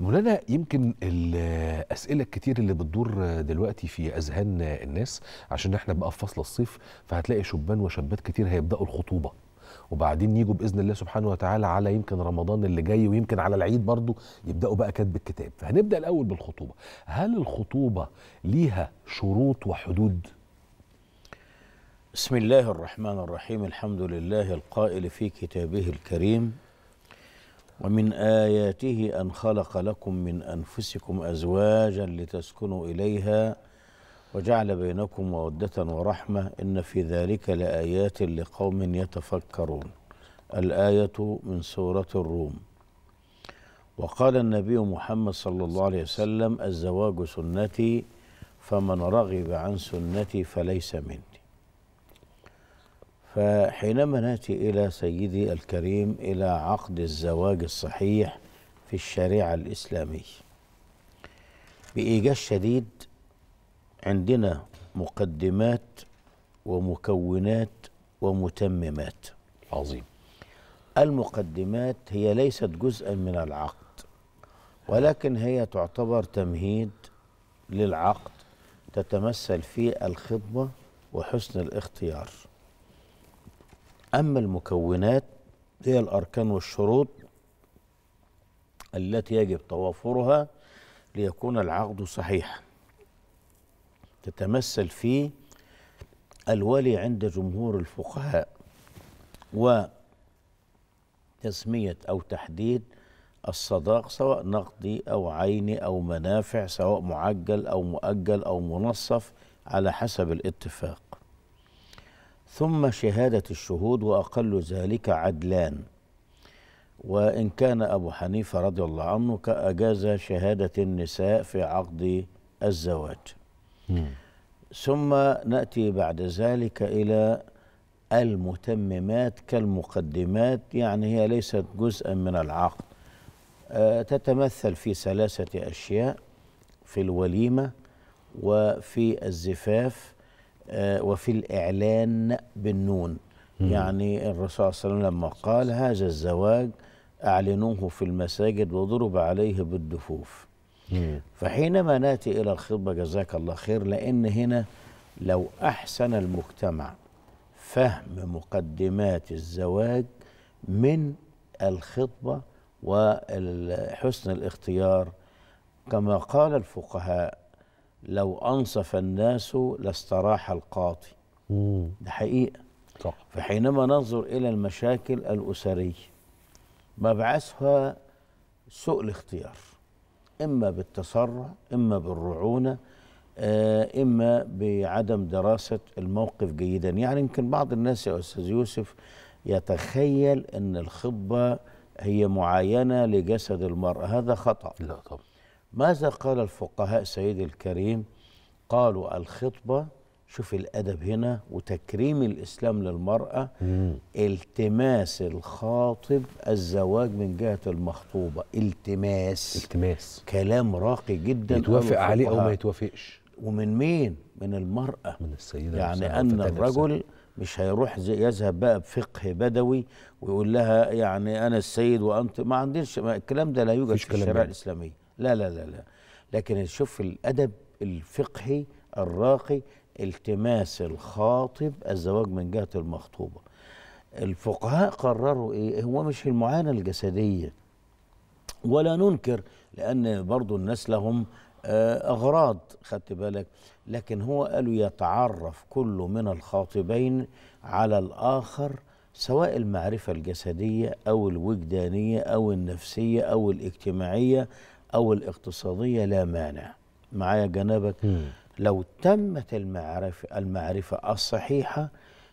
مولانا يمكن الاسئله الكتير اللي بتدور دلوقتي في اذهان الناس عشان احنا بقى في فصل الصيف فهتلاقي شبان وشابات كتير هيبداوا الخطوبه وبعدين يجوا باذن الله سبحانه وتعالى على يمكن رمضان اللي جاي ويمكن على العيد برضو يبداوا بقى كاتب الكتاب فهنبدا الاول بالخطوبه هل الخطوبه ليها شروط وحدود بسم الله الرحمن الرحيم الحمد لله القائل في كتابه الكريم ومن آياته أن خلق لكم من أنفسكم أزواجا لتسكنوا إليها وجعل بينكم مودة ورحمة إن في ذلك لآيات لقوم يتفكرون الآية من سورة الروم وقال النبي محمد صلى الله عليه وسلم الزواج سنتي فمن رغب عن سنتي فليس مني فحينما ناتي الى سيدي الكريم الى عقد الزواج الصحيح في الشريعه الاسلاميه بايجاز شديد عندنا مقدمات ومكونات ومتممات عظيم المقدمات هي ليست جزءا من العقد ولكن هي تعتبر تمهيد للعقد تتمثل في الخطبه وحسن الاختيار أما المكونات هي الأركان والشروط التي يجب توافرها ليكون العقد صحيحا تتمثل في الولي عند جمهور الفقهاء وتسمية أو تحديد الصداق سواء نقدي أو عيني أو منافع سواء معجل أو مؤجل أو منصف على حسب الاتفاق ثم شهادة الشهود وأقل ذلك عدلان وإن كان أبو حنيفة رضي الله عنه أجاز شهادة النساء في عقد الزواج م. ثم نأتي بعد ذلك إلى المتممات كالمقدمات يعني هي ليست جزءا من العقد أه تتمثل في ثلاثة أشياء في الوليمة وفي الزفاف آه، وفي الإعلان بالنون يعني الرسول صلى الله عليه وسلم لما قال هذا الزواج أعلنوه في المساجد وضرب عليه بالدفوف فحينما ناتي إلى الخطبة جزاك الله خير لأن هنا لو أحسن المجتمع فهم مقدمات الزواج من الخطبة وحسن الاختيار كما قال الفقهاء لو أنصف الناس لاستراح القاضي ده حقيقة صح. فحينما ننظر إلى المشاكل الأسرية مبعثها سوء الاختيار إما بالتسرع إما بالرعونة آه، إما بعدم دراسة الموقف جيدا يعني يمكن بعض الناس يا أستاذ يوسف يتخيل أن الخطبة هي معاينة لجسد المرأة هذا خطأ لا طبعا ماذا قال الفقهاء سيد الكريم قالوا الخطبة شوف الأدب هنا وتكريم الإسلام للمرأة مم. التماس الخاطب الزواج من جهة المخطوبة التماس التماس كلام راقي جدا يتوافق عليه أو ما يتوافقش ومن مين؟ من المرأة من السيدة يعني أن الرجل مش هيروح يذهب بقى بفقه بدوي ويقول لها يعني أنا السيد وأنت ما عنديش الكلام ده لا يوجد في الشريعة يعني. الإسلامية لا لا لا لا لكن شوف الأدب الفقهي الراقي التماس الخاطب الزواج من جهة المخطوبة الفقهاء قرروا إيه هو مش المعاناة الجسدية ولا ننكر لأن برضو الناس لهم آه، أغراض خدت بالك لكن هو قالوا يتعرف كل من الخاطبين على الآخر سواء المعرفة الجسدية أو الوجدانية أو النفسية أو الاجتماعية أو الاقتصادية لا مانع معايا جنابك لو تمت المعرفة, المعرفة الصحيحة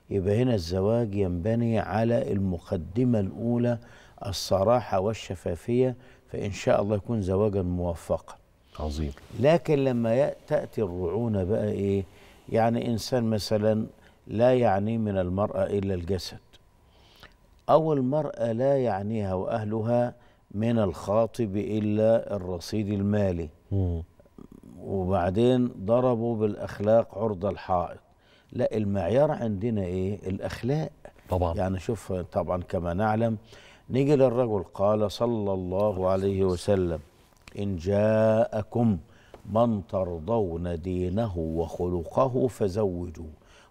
يبقى هنا الزواج ينبني على المقدمة الأولى الصراحة والشفافية فإن شاء الله يكون زواجا موفقا عظيم لكن لما تأتي الرعونة بقى إيه يعني إنسان مثلا لا يعنيه من المرأة إلا الجسد أو المرأة لا يعنيها وأهلها من الخاطب إلا الرصيد المالي وبعدين ضربوا بالأخلاق عرض الحائط لا المعيار عندنا إيه الأخلاق طبعا يعني شوف طبعا كما نعلم نيجي للرجل قال صلى الله عليه وسلم إن جاءكم من ترضون دينه وخلقه فزوجوا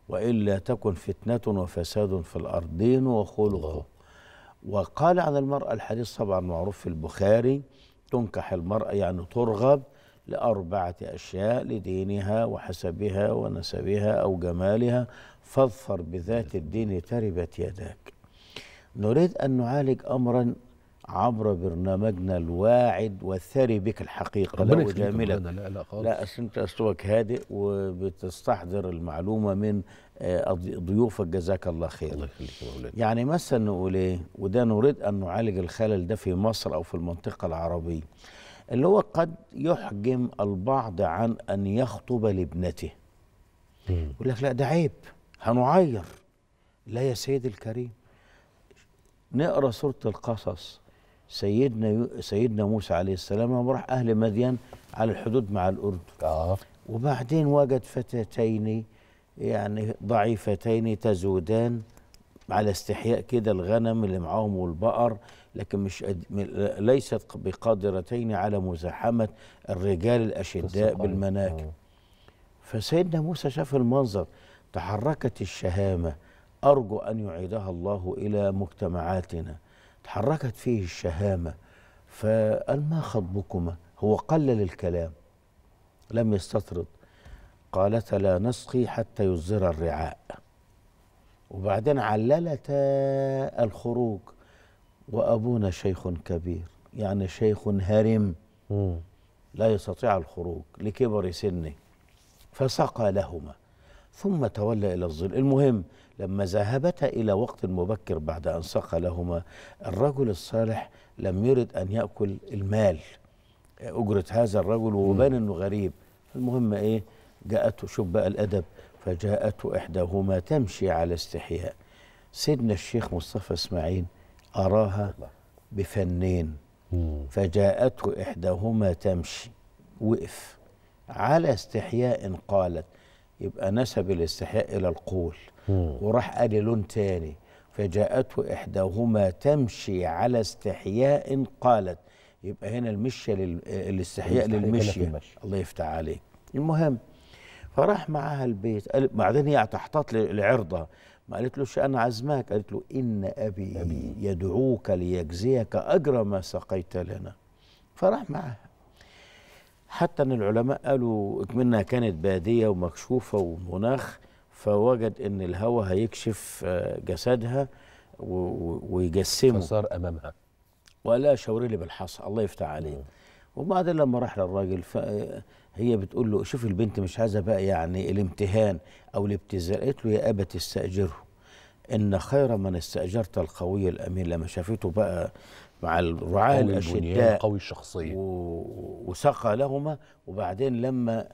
وإلا تكن فتنة وفساد في الأرض دين وخلقه وقال عن المرأة الحديث طبعا معروف في البخاري تنكح المرأة يعني ترغب لأربعة أشياء لدينها وحسبها ونسبها أو جمالها فاظفر بذات الدين تربت يداك نريد أن نعالج أمرا عبر برنامجنا الواعد والثري بك الحقيقة ربنا لا لا لا خالص لا أنت أسلوبك هادئ وبتستحضر المعلومة من آه، ضيوفك جزاك الله خير الله يخليك يعني مثلا نقول ايه وده نريد ان نعالج الخلل ده في مصر او في المنطقه العربيه اللي هو قد يحجم البعض عن ان يخطب لابنته يقول لك لا ده عيب هنعير لا يا سيدي الكريم نقرا سوره القصص سيدنا سيدنا موسى عليه السلام لما راح اهل مدين على الحدود مع الاردن اه وبعدين وجد فتاتين يعني ضعيفتين تزودان على استحياء كده الغنم اللي معاهم والبقر لكن مش أد... ليست بقادرتين على مزاحمة الرجال الأشداء بالمناكب آه. فسيدنا موسى شاف المنظر تحركت الشهامة أرجو أن يعيدها الله إلى مجتمعاتنا تحركت فيه الشهامة فقال ما خطبكما هو قلل الكلام لم يستطرد قالت لا نسقي حتى يزر الرعاء وبعدين عللتا الخروج وأبونا شيخ كبير يعني شيخ هرم لا يستطيع الخروج لكبر سنه فسقى لهما ثم تولى إلى الظل المهم لما ذهبتا إلى وقت مبكر بعد أن سقى لهما الرجل الصالح لم يرد أن يأكل المال أجرة هذا الرجل وبان أنه غريب المهم إيه جاءته شوف بقى الأدب فجاءته إحداهما تمشي على استحياء سيدنا الشيخ مصطفى اسماعيل أراها بفنين فجاءته إحداهما تمشي وقف على استحياء قالت يبقى نسب الاستحياء إلى القول وراح قال لون تاني فجاءته إحداهما تمشي على استحياء قالت يبقى هنا المشية للاستحياء الاستحياء للمشية الله يفتح عليك المهم فراح معاها البيت قالت بعدين هي تحتاط لعرضها ما قالتلوش انا عزماك قالت له ان ابي, أبي. يدعوك ليجزيك اجر ما سقيت لنا فراح معاها حتى ان العلماء قالوا اكمنها كانت باديه ومكشوفه ومناخ فوجد ان الهواء هيكشف آه، جسدها ويجسمه فصار امامها لها شاوري لي بالحصى الله يفتح عليه وبعدين لما راح للراجل هي بتقول له شوف البنت مش عايزه بقى يعني الامتهان او الابتزاز قالت له يا ابت استاجره ان خير من استاجرت القوي الامين لما شافته بقى مع الرعاة الاشداء قوي الشخصيه و... وسقى لهما وبعدين لما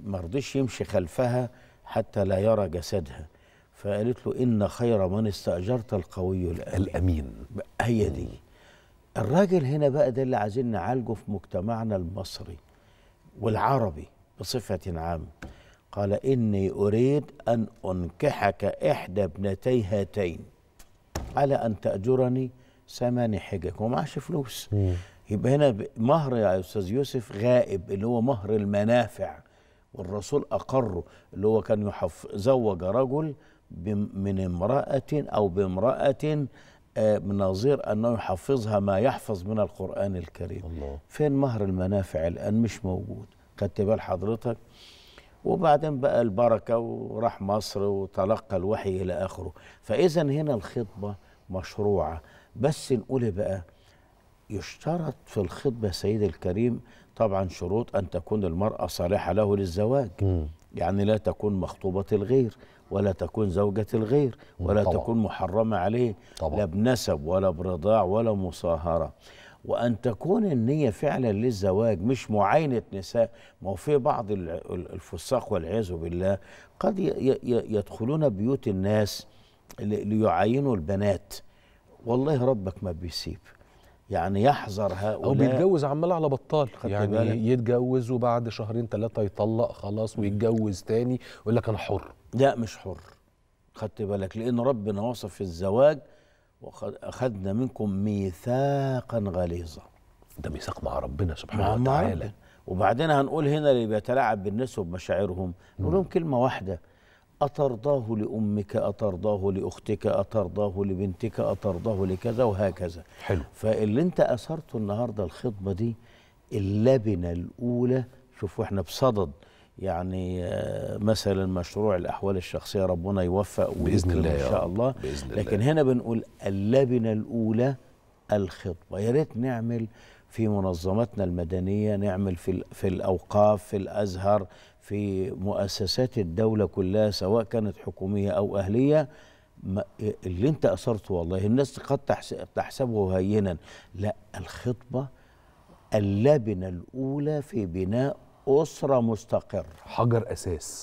ما رضيش يمشي خلفها حتى لا يرى جسدها فقالت له ان خير من استاجرت القوي الامين الامين هي دي الراجل هنا بقى ده اللي عايزين نعالجه في مجتمعنا المصري والعربي بصفة عامة قال إني أريد أن أنكحك إحدى ابنتي هاتين على أن تأجرني ثمان حجك وما فلوس يبقى هنا مهر يا أستاذ يوسف غائب اللي هو مهر المنافع والرسول أقره اللي هو كان يحف زوج رجل من امرأة أو بامرأة مناظير أنه يحفظها ما يحفظ من القرآن الكريم الله. فين مهر المنافع الآن مش موجود خدت بال حضرتك وبعدين بقى البركة وراح مصر وتلقى الوحي إلى آخره فإذا هنا الخطبة مشروعة بس نقول إيه بقى يشترط في الخطبة سيد الكريم طبعا شروط أن تكون المرأة صالحة له للزواج م. يعني لا تكون مخطوبة الغير ولا تكون زوجة الغير ولا طبعا. تكون محرمة عليه طبعا. لا بنسب ولا برضاع ولا مصاهرة وأن تكون النية فعلا للزواج مش معاينة نساء ما في بعض الفساق والعياذ بالله قد يدخلون بيوت الناس ليعاينوا البنات والله ربك ما بيسيب يعني يحذر هؤلاء او بيتجوز عمال على بطال يعني بالك. يتجوز وبعد شهرين ثلاثه يطلق خلاص ويتجوز تاني ويقول لك انا حر لا مش حر خدت بالك لان ربنا وصف في الزواج وقد اخذنا منكم ميثاقا غليظا ده ميثاق مع ربنا سبحانه وتعالى ربنا. وبعدين هنقول هنا اللي بيتلاعب بالناس وبمشاعرهم نقول لهم كلمه واحده أترضاه لأمك أترضاه لأختك أترضاه لبنتك أترضاه لكذا وهكذا حلو فاللي أنت أثرته النهاردة الخطبة دي اللبنة الأولى شوفوا احنا بصدد يعني آه، مثلا مشروع الأحوال الشخصية ربنا يوفق بإذن الله إن شاء الله بإذن لكن الله. هنا بنقول اللبنة الأولى الخطبة يا ريت نعمل في منظمتنا المدنية نعمل في, في الأوقاف في الأزهر في مؤسسات الدولة كلها سواء كانت حكومية أو أهلية اللي انت أثرته والله الناس قد تحسبه هينا لا الخطبة اللبنة الأولى في بناء أسرة مستقرة حجر أساس